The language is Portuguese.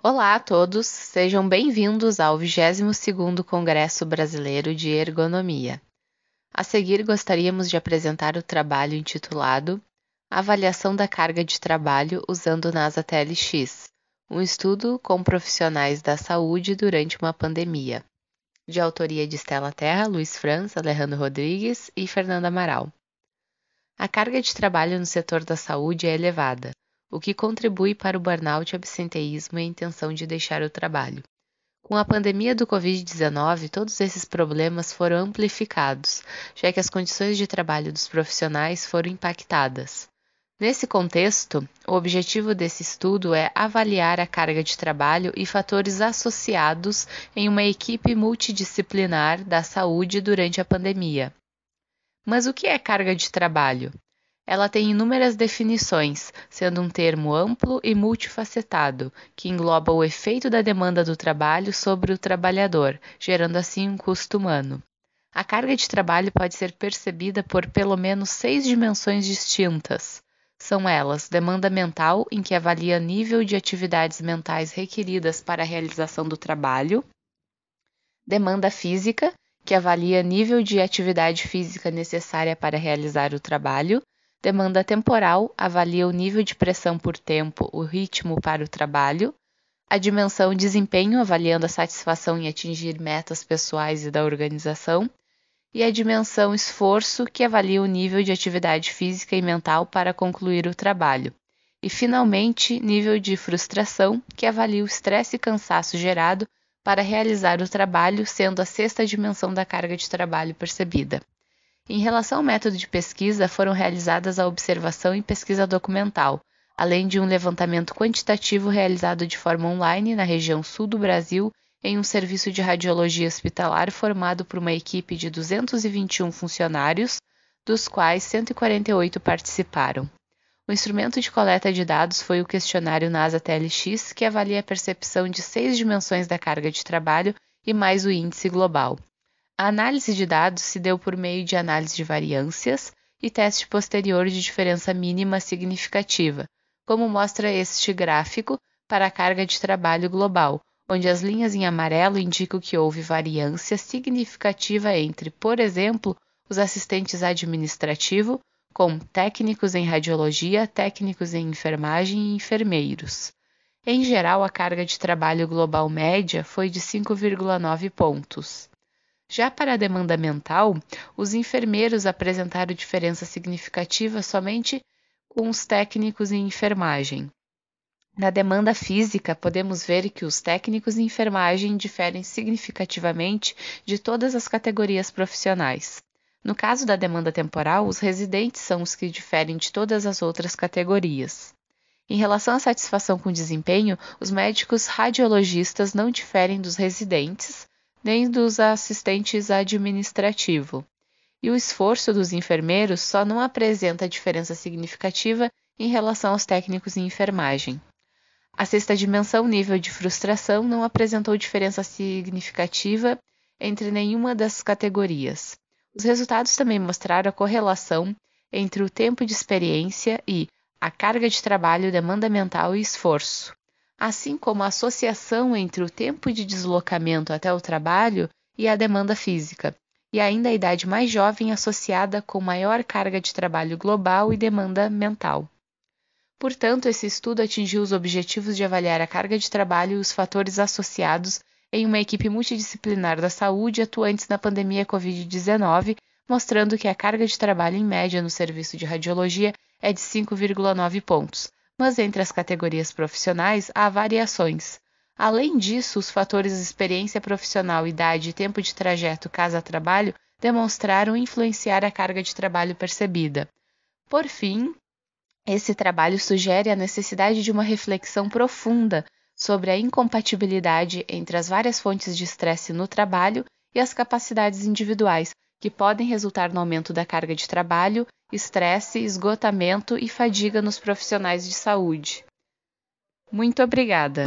Olá a todos, sejam bem-vindos ao 22º Congresso Brasileiro de Ergonomia. A seguir, gostaríamos de apresentar o trabalho intitulado Avaliação da carga de trabalho usando NASA TLX, um estudo com profissionais da saúde durante uma pandemia, de autoria de Stella Terra, Luiz França, Alejandro Rodrigues e Fernanda Amaral. A carga de trabalho no setor da saúde é elevada, o que contribui para o burnout, absenteísmo e a intenção de deixar o trabalho. Com a pandemia do Covid-19, todos esses problemas foram amplificados, já que as condições de trabalho dos profissionais foram impactadas. Nesse contexto, o objetivo desse estudo é avaliar a carga de trabalho e fatores associados em uma equipe multidisciplinar da saúde durante a pandemia. Mas o que é carga de trabalho? Ela tem inúmeras definições, sendo um termo amplo e multifacetado, que engloba o efeito da demanda do trabalho sobre o trabalhador, gerando assim um custo humano. A carga de trabalho pode ser percebida por pelo menos seis dimensões distintas. São elas demanda mental, em que avalia nível de atividades mentais requeridas para a realização do trabalho, demanda física, que avalia nível de atividade física necessária para realizar o trabalho, Demanda temporal avalia o nível de pressão por tempo, o ritmo para o trabalho. A dimensão desempenho, avaliando a satisfação em atingir metas pessoais e da organização. E a dimensão esforço, que avalia o nível de atividade física e mental para concluir o trabalho. E, finalmente, nível de frustração, que avalia o estresse e cansaço gerado para realizar o trabalho, sendo a sexta dimensão da carga de trabalho percebida. Em relação ao método de pesquisa, foram realizadas a observação e pesquisa documental, além de um levantamento quantitativo realizado de forma online na região sul do Brasil em um serviço de radiologia hospitalar formado por uma equipe de 221 funcionários, dos quais 148 participaram. O instrumento de coleta de dados foi o questionário NASA TLX, que avalia a percepção de seis dimensões da carga de trabalho e mais o índice global. A análise de dados se deu por meio de análise de variâncias e teste posterior de diferença mínima significativa, como mostra este gráfico para a carga de trabalho global, onde as linhas em amarelo indicam que houve variância significativa entre, por exemplo, os assistentes administrativo, com técnicos em radiologia, técnicos em enfermagem e enfermeiros. Em geral, a carga de trabalho global média foi de 5,9 pontos. Já para a demanda mental, os enfermeiros apresentaram diferença significativa somente com os técnicos em enfermagem. Na demanda física, podemos ver que os técnicos em enfermagem diferem significativamente de todas as categorias profissionais. No caso da demanda temporal, os residentes são os que diferem de todas as outras categorias. Em relação à satisfação com desempenho, os médicos radiologistas não diferem dos residentes, nem dos assistentes administrativo. E o esforço dos enfermeiros só não apresenta diferença significativa em relação aos técnicos em enfermagem. A sexta dimensão, nível de frustração, não apresentou diferença significativa entre nenhuma das categorias. Os resultados também mostraram a correlação entre o tempo de experiência e a carga de trabalho, demanda mental e esforço assim como a associação entre o tempo de deslocamento até o trabalho e a demanda física, e ainda a idade mais jovem associada com maior carga de trabalho global e demanda mental. Portanto, esse estudo atingiu os objetivos de avaliar a carga de trabalho e os fatores associados em uma equipe multidisciplinar da saúde atuantes na pandemia Covid-19, mostrando que a carga de trabalho em média no serviço de radiologia é de 5,9 pontos, mas entre as categorias profissionais há variações. Além disso, os fatores experiência profissional, idade e tempo de trajeto casa-trabalho demonstraram influenciar a carga de trabalho percebida. Por fim, esse trabalho sugere a necessidade de uma reflexão profunda sobre a incompatibilidade entre as várias fontes de estresse no trabalho e as capacidades individuais, que podem resultar no aumento da carga de trabalho estresse, esgotamento e fadiga nos profissionais de saúde. Muito obrigada!